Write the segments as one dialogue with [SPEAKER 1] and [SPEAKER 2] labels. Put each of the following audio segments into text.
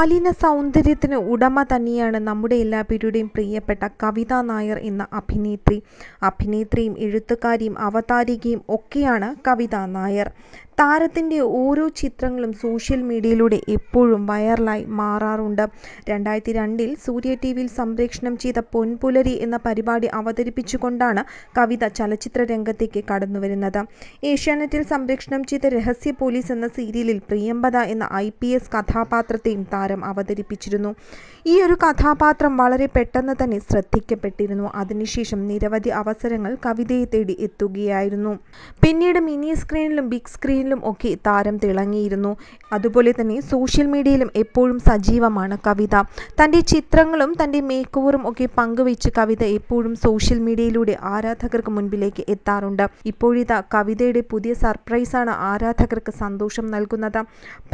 [SPEAKER 1] മലിന സൗന്ദര്യത്തിന് ഉടമ തന്നെയാണ് നമ്മുടെ എല്ലാവരുടെയും പ്രിയപ്പെട്ട കവിത നായർ എന്ന അഭിനേത്രി അഭിനേത്രിയും എഴുത്തുകാരിയും അവതാരികയും ഒക്കെയാണ് കവിത നായർ താരത്തിൻ്റെ ഓരോ ചിത്രങ്ങളും സോഷ്യൽ മീഡിയയിലൂടെ എപ്പോഴും വൈറലായി മാറാറുണ്ട് രണ്ടായിരത്തി രണ്ടിൽ സൂര്യ ടി വിയിൽ സംപ്രേക്ഷണം ചെയ്ത പൊൻപുലരി എന്ന പരിപാടി അവതരിപ്പിച്ചുകൊണ്ടാണ് കവിത ചലച്ചിത്ര രംഗത്തേക്ക് കടന്നുവരുന്നത് ഏഷ്യാനെറ്റിൽ സംപ്രേക്ഷണം ചെയ്ത രഹസ്യ പോലീസ് എന്ന സീരിയലിൽ പ്രിയമ്പത എന്ന ഐ പി എസ് കഥാപാത്രത്തെയും താരം അവതരിപ്പിച്ചിരുന്നു ഈ ഒരു കഥാപാത്രം വളരെ പെട്ടെന്ന് തന്നെ ശ്രദ്ധിക്കപ്പെട്ടിരുന്നു അതിനുശേഷം നിരവധി അവസരങ്ങൾ കവിതയെ തേടി എത്തുകയായിരുന്നു പിന്നീട് മിനി സ്ക്രീനിലും ബിഗ് സ്ക്രീനിലും ഫോണിലും ഒക്കെ താരം തിളങ്ങിയിരുന്നു അതുപോലെ തന്നെ സോഷ്യൽ മീഡിയയിലും എപ്പോഴും സജീവമാണ് കവിത തൻ്റെ ചിത്രങ്ങളും തൻ്റെ മേക്കോവറും ഒക്കെ പങ്കുവെച്ച് കവിത എപ്പോഴും സോഷ്യൽ മീഡിയയിലൂടെ ആരാധകർക്ക് മുൻപിലേക്ക് എത്താറുണ്ട് ഇപ്പോഴിതാ കവിതയുടെ പുതിയ സർപ്രൈസാണ് ആരാധകർക്ക് സന്തോഷം നൽകുന്നത്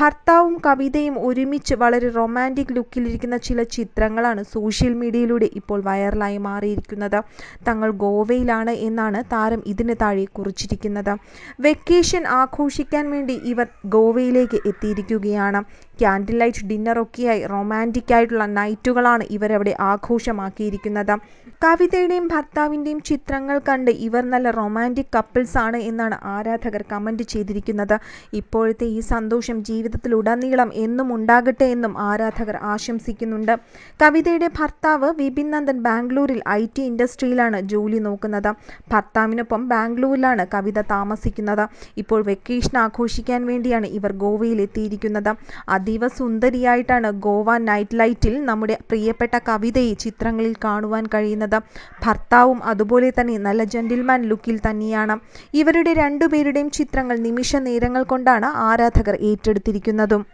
[SPEAKER 1] ഭർത്താവും കവിതയും ഒരുമിച്ച് വളരെ റൊമാൻറ്റിക് ലുക്കിലിരിക്കുന്ന ചില ചിത്രങ്ങളാണ് സോഷ്യൽ മീഡിയയിലൂടെ ഇപ്പോൾ വൈറലായി മാറിയിരിക്കുന്നത് തങ്ങൾ ഗോവയിലാണ് എന്നാണ് താരം ഇതിന് താഴെ കുറിച്ചിരിക്കുന്നത് വെക്കേഷൻ ആഘോഷിക്കുന്ന സന്ദർശിക്കാൻ വേണ്ടി ഇവർ ഗോവയിലേക്ക് എത്തിയിരിക്കുകയാണ് ക്യാൻഡിൽ ലൈറ്റ് ഡിന്നറൊക്കെയായി റൊമാൻറ്റിക് ആയിട്ടുള്ള നൈറ്റുകളാണ് ഇവരവിടെ ആഘോഷമാക്കിയിരിക്കുന്നത് കവിതയുടെയും ഭർത്താവിൻ്റെയും ചിത്രങ്ങൾ കണ്ട് ഇവർ നല്ല റൊമാൻറ്റിക് കപ്പിൾസ് ആണ് എന്നാണ് ആരാധകർ കമൻ്റ് ചെയ്തിരിക്കുന്നത് ഇപ്പോഴത്തെ ഈ സന്തോഷം ജീവിതത്തിലുടനീളം എന്നും ഉണ്ടാകട്ടെ എന്നും ആരാധകർ ആശംസിക്കുന്നുണ്ട് കവിതയുടെ ഭർത്താവ് വിപിൻ നന്ദൻ ബാംഗ്ലൂരിൽ ഐ ടി ഇൻഡസ്ട്രിയിലാണ് ജോലി നോക്കുന്നത് ഭർത്താവിനൊപ്പം ബാംഗ്ലൂരിലാണ് കവിത താമസിക്കുന്നത് ഇപ്പോൾ വെക്കേഷൻ ആഘോഷിക്കാൻ വേണ്ടിയാണ് ഇവർ ഗോവയിൽ എത്തിയിരിക്കുന്നത് അതീവ സുന്ദരിയായിട്ടാണ് ഗോവ നൈറ്റ് ലൈറ്റിൽ നമ്മുടെ പ്രിയപ്പെട്ട കവിതയെ ചിത്രങ്ങളിൽ കാണുവാൻ കഴിയുന്നത് ഭർത്താവും അതുപോലെ തന്നെ നല്ല ജെന്റിൽമാൻ ലുക്കിൽ തന്നെയാണ് ഇവരുടെ രണ്ടുപേരുടെയും ചിത്രങ്ങൾ നിമിഷ നേരങ്ങൾ കൊണ്ടാണ് ആരാധകർ ഏറ്റെടുത്തിരിക്കുന്നതും